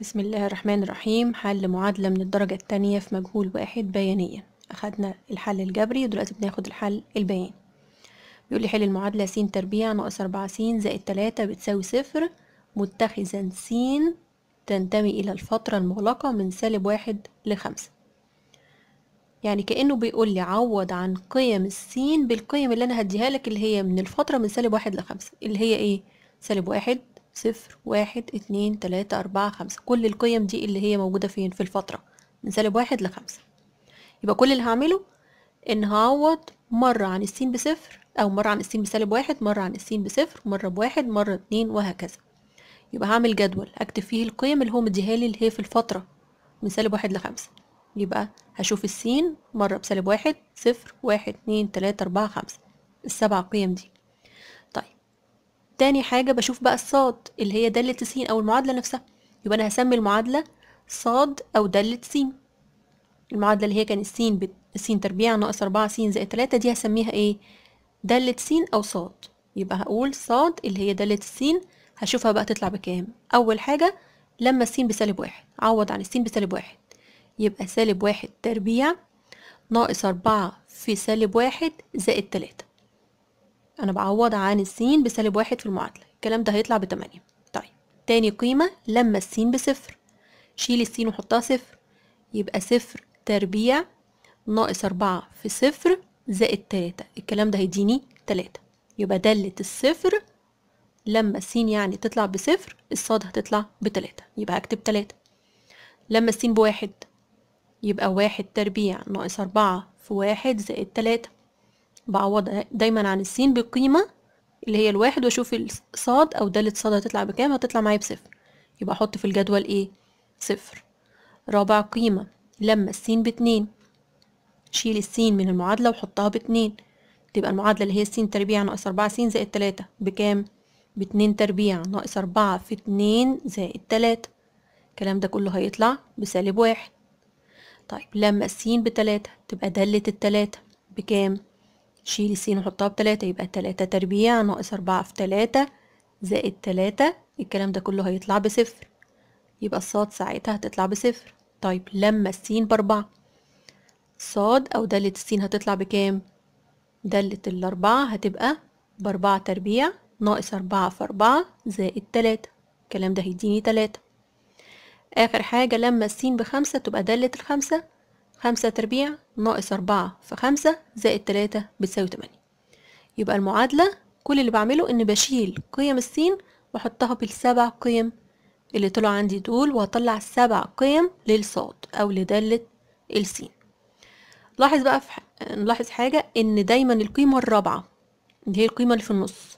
بسم الله الرحمن الرحيم حل معادلة من الدرجة الثانية في مجهول واحد بيانيا أخدنا الحل الجبري ودلوقتي بناخد الحل البياني بيقول لي حل المعادلة س تربيع ناقص أربعة س زائد تلاتة بتساوي صفر متخذا س تنتمي إلى الفترة المغلقة من سالب واحد لخمسة يعني كأنه بيقول لي عوض عن قيم السين بالقيم اللي أنا هديها لك اللي هي من الفترة من سالب واحد لخمسة اللي هي إيه؟ سالب واحد صفر واحد اتنين تلاتة أربعة خمسة كل القيم دي اللي هي موجودة فين في الفترة من سالب واحد لخمسة يبقى كل اللي هعمله إن هعوض مرة عن السين بصفر أو مرة عن السين بسالب واحد مرة عن السين بصفر مرة بواحد مرة اتنين وهكذا يبقى هعمل جدول أكتب فيه القيم اللي هو مديهالي اللي هي في الفترة من سالب واحد لخمسة يبقى هشوف السين مرة بسالب واحد صفر واحد اتنين تلاتة أربعة خمسة السبع قيم دي تاني حاجة بشوف بقى الصاد اللي هي دالة س أو المعادلة نفسها يبقى أنا هسمي المعادلة صاد أو دالة س المعادلة اللي هي كانت س ب س تربيع ناقص أربعة س زائد تلاتة دي هسميها ايه دالة س أو صاد يبقى هقول صاد اللي هي دالة س هشوفها بقى تطلع بكام أول حاجة لما السين بسالب واحد عوض عن السين بسالب واحد يبقى سالب واحد تربيع ناقص أربعة في سالب واحد زائد تلاتة أنا بعوض عن السين بسالب واحد في المعادلة الكلام ده هيطلع بتمانية طيب تاني قيمة لما السين بصفر شيل السين وحطها صفر يبقى صفر تربيع ناقص أربعة في صفر زائد تلاتة الكلام ده هيديني تلاتة يبقى دالة الصفر لما السين يعني تطلع بصفر الصاد هتطلع بتلاتة يبقى هكتب تلاتة لما السين بواحد يبقى واحد تربيع ناقص أربعة في واحد زائد تلاتة بعوض دايما عن السين بالقيمة اللي هي الواحد واشوف الصاد او دالة صاد هتطلع بكام هتطلع معايا بصفر يبقى احط في الجدول ايه صفر رابع قيمة لما السين باتنين شيل السين من المعادلة وحطها باتنين تبقى المعادلة اللي هي السين تربيع ناقص أربعة سين زائد تلاتة بكام؟ باتنين تربيع ناقص أربعة في اتنين زائد تلاتة الكلام ده كله هيطلع بسالب واحد طيب لما السين بتلاتة تبقى دالة التلاتة بكام؟ شيل س وحطها بتلاتة يبقى تلاتة تربيع ناقص أربعة في تلاتة زائد تلاتة الكلام ده كله هيطلع بصفر يبقى الصاد ساعتها هتطلع بصفر طيب لما س بأربعة صاد أو دالة س هتطلع بكام؟ دالة الأربعة هتبقى بأربعة تربيع ناقص أربعة في أربعة زائد تلاتة الكلام ده هيديني تلاتة آخر حاجة لما س بخمسة تبقى دالة الخمسة خمسة تربيع ناقص أربعة في خمسة زائد تلاتة بتساوي تمانية يبقى المعادلة كل اللي بعمله إن بشيل قيم السين وأحطها بالسبع قيم اللي طلعوا عندي دول وهطلع السبع قيم للصاد أو لدالة السين لاحظ بقى في ح... نلاحظ حاجة إن دايما القيمة الرابعة اللي هي القيمة اللي في النص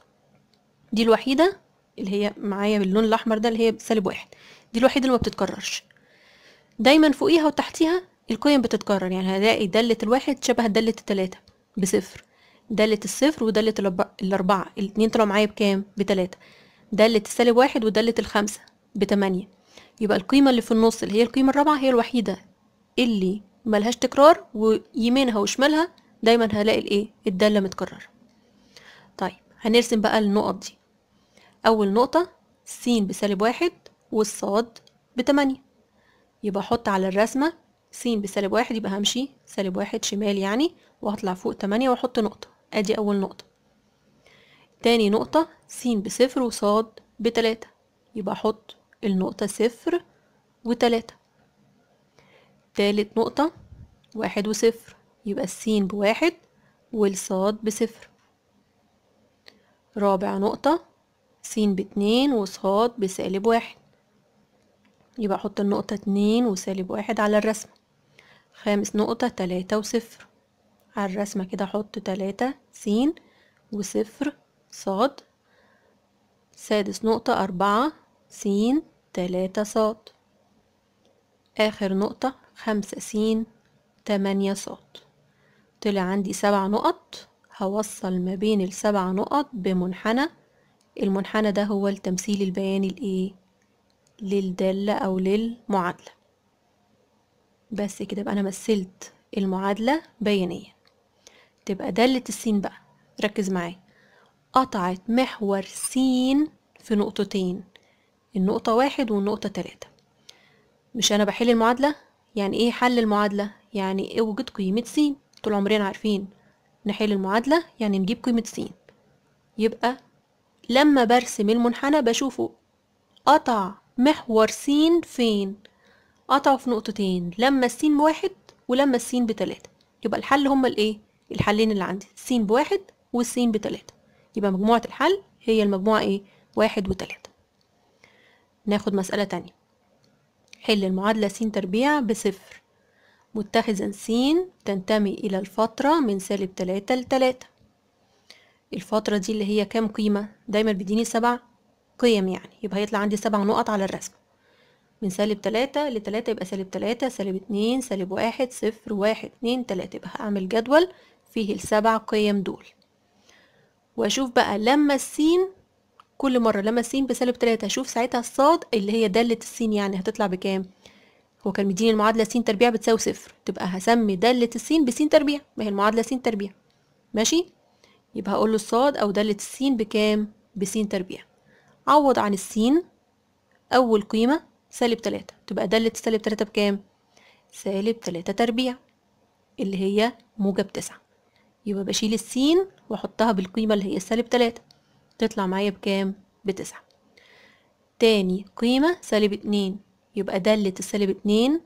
دي الوحيدة اللي هي معايا باللون الأحمر ده اللي هي سالب واحد دي الوحيدة اللي ما بتتكررش دايما فوقيها وتحتيها القيم بتتكرر يعني هلاقي دالة الواحد شبه دالة التلاتة بصفر دالة الصفر ودالة الأربعة الاتنين طلعوا معايا بكام؟ بتلاتة دالة السالب واحد ودالة الخمسة بتمانية يبقى القيمة اللي في النص اللي هي القيمة الرابعة هي الوحيدة اللي ملهاش تكرار ويمينها وشمالها دايما هلاقي الايه الدالة متكررة طيب هنرسم بقى النقط دي أول نقطة س بسالب واحد والصاد بتمانية يبقى أحط على الرسمة س بسالب واحد يبقى همشي سالب واحد شمال يعني وهطلع فوق تمانية واحط نقطة ادي اول نقطة تاني نقطة س بصفر وصاد بتلاتة يبقى احط النقطة صفر وتلاتة تالت نقطة واحد وصفر يبقى السين بواحد والصاد بصفر رابع نقطة س باتنين وصاد بسالب واحد يبقى احط النقطة اتنين وسالب واحد على الرسمة خامس نقطة تلاتة وصفر على الرسمة كده حط تلاتة سين وصفر صاد سادس نقطة أربعة سين تلاتة صاد آخر نقطة خمسة سين تمانية صاد طلع عندي سبع نقط هوصل ما بين السبع نقط بمنحنى المنحنى ده هو التمثيل البياني لإيه للدالة أو للمعادلة بس كده يبقى انا مثلت المعادله بيانيه تبقى داله السين بقى ركز معايا قطعت محور سين في نقطتين النقطة واحد والنقطة تلاتة مش أنا بحل المعادلة يعني إيه حل المعادلة يعني اوجد إيه قيمة س طول عمرنا عارفين نحل المعادلة يعني نجيب قيمة س يبقى لما برسم المنحنى بشوفه قطع محور س فين قطعوا في نقطتين لما السين بواحد ولما السين بتلاتة يبقى الحل هما الايه الحلين اللي عندي السين بواحد والسين بتلاتة يبقى مجموعة الحل هي المجموعة ايه واحد وتلاتة ناخد مسألة تانية حل المعادلة س تربيع بصفر متخذا س تنتمي إلى الفترة من سالب تلاتة لتلاتة الفترة دي اللي هي كام قيمة؟ دايما بيديني سبع قيم يعني يبقى هيطلع عندي سبع نقط على الرسمة من سالب تلاتة لتلاتة يبقى سالب تلاتة سالب اتنين سالب واحد صفر واحد اتنين تلاتة يبقى هعمل جدول فيه السبع قيم دول واشوف بقى لما السين كل مرة لما السين بسالب تلاتة اشوف ساعتها الصاد اللي هي دالة السين يعني هتطلع بكام هو كان مديني المعادلة س تربيع بتساوي صفر تبقى هسمي دالة السين بسين تربيع ما هي المعادلة سين تربيع ماشي يبقى هقول له الصاد او دالة السين بكام بسين تربيع عوض عن السين اول قيمة سالب تلاتة تبقى دالة سالب تلاتة بكام؟ سالب تلاتة تربيع اللي هي موجب تسعة يبقى بشيل السين واحطها بالقيمة اللي هي سالب تلاتة تطلع معايا بكام؟ بتسعة تاني قيمة سالب اتنين يبقى دالة سالب اتنين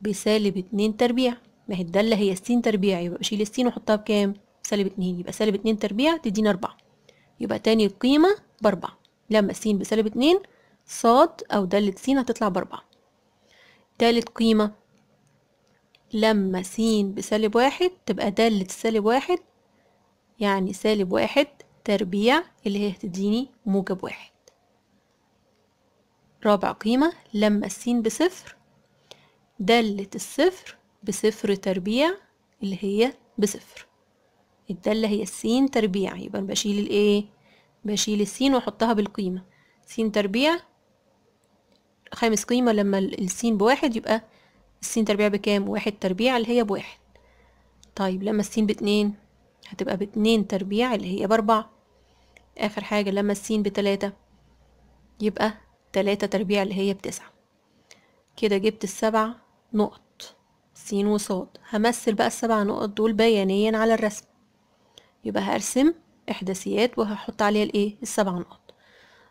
بسالب اتنين تربيع ما هي الدالة هي السين تربيع يبقى بشيل السين واحطها بكام؟ سالب اتنين يبقى سالب اتنين تربيع تدينا أربعة يبقى تاني القيمة بأربعة لما السين بسالب اتنين صاد أو دالة سين هتطلع بأربعة تالت قيمة لما سين بسالب واحد تبقى دالة سالب واحد يعني سالب واحد تربيع اللي هي هتديني موجب واحد رابع قيمة لما السين بصفر دالة الصفر بصفر تربيع اللي هي بصفر الدالة هي السين تربيع يبقى بشيل الايه بشيل السين واحطها بالقيمة سين تربيع خامس قيمة لما السين بواحد يبقى السين تربيع بكام واحد تربيع اللي هي بواحد طيب لما السين باتنين هتبقى باتنين تربيع اللي هي باربعة آخر حاجة لما السين بتلاتة يبقى تلاتة تربيع اللي هي بتسعة كده جبت السبع نقط سين وصاد همثل بقى السبع نقط دول بيانيا على الرسم يبقى هرسم إحداثيات وهحط عليها الإيه السبع نقط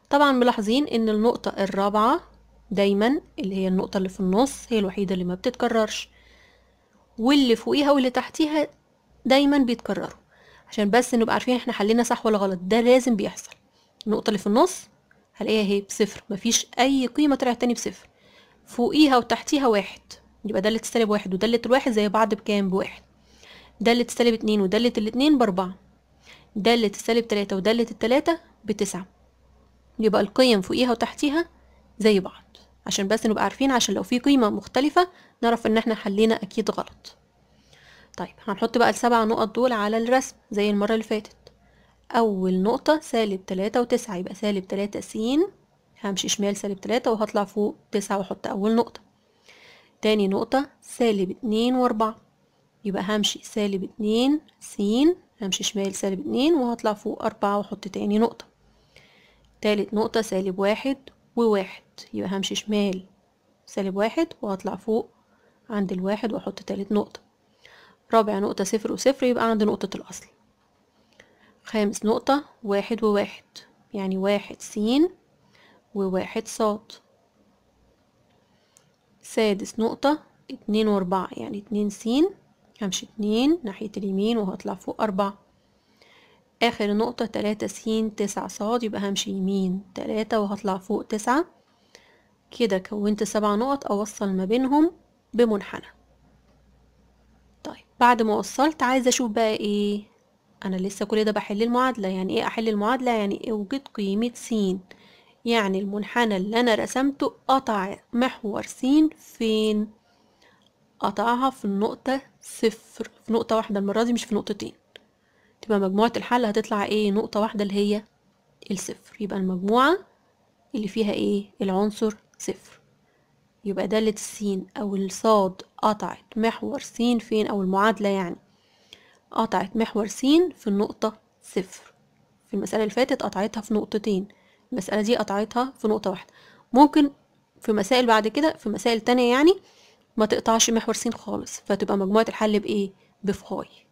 طبعا ملاحظين إن النقطة الرابعة دايما اللي هي النقطة اللي في النص هي الوحيدة اللي ما بتتكررش واللي فوقيها واللي تحتيها دايما بيتكرروا عشان بس نبقى عارفين احنا حلينا صح ولا غلط ده لازم بيحصل النقطة اللي في النص هلاقيها اهي بصفر مفيش أي قيمة طلعت تاني بصفر فوقيها وتحتيها واحد يبقى دالة السالب واحد ودالة الواحد زي بعض بكام بواحد دالة السالب اتنين ودالة الاتنين بأربعة دالة السالب تلاتة ودالة التلاتة بتسعة يبقى القيم فوقيها وتحتيها زي بعض عشان بس نبقى عارفين عشان لو في قيمة مختلفة نعرف ان احنا حلينا اكيد غلط طيب هنحط بقى السبع نقط دول على الرسم زي المرة اللي فاتت اول نقطة سالب تلاتة وتسعة يبقى سالب تلاتة س همشي شمال سالب تلاتة وهطلع فوق تسعة واحط اول نقطة تاني نقطة سالب اتنين واربعة يبقى همشي سالب اتنين س همشي شمال سالب اتنين وهطلع فوق أربعة واحط تاني نقطة تالت نقطة سالب واحد وواحد يبقى همشي شمال سالب واحد وهطلع فوق عند الواحد واحط تالت نقطة رابع نقطة صفر وصفر يبقى عند نقطة الأصل خامس نقطة واحد وواحد يعني واحد سين وواحد صاد سادس نقطة اتنين واربعة يعني اتنين سين همشي اتنين ناحية اليمين وهطلع فوق أربعة آخر نقطة تلاتة سين تسعة صاد يبقى همشي يمين تلاتة وهطلع فوق تسعة كده كونت سبع نقط أوصل ما بينهم بمنحنى طيب بعد ما وصلت عايزة أشوف بقى إيه أنا لسه كل ده بحل المعادلة يعني إيه أحل المعادلة يعني أوجد قيمة س يعني المنحنى اللي أنا رسمته قطع محور س فين قطعها في النقطة صفر في نقطة واحدة المرة دي مش في نقطتين تبقى مجموعة الحل هتطلع ايه نقطة واحدة اللي هي الصفر يبقى المجموعة اللي فيها ايه العنصر صفر يبقى دالة السين أو الصاد قطعت محور سين فين أو المعادلة يعني قطعت محور سين في النقطة صفر في المسألة اللي فاتت قطعتها في نقطتين المسألة دي قطعتها في نقطة واحدة ممكن في مسائل بعد كده في مسائل تانية يعني ما تقطعش محور سين خالص فتبقى مجموعة الحل بإيه؟ بفخاي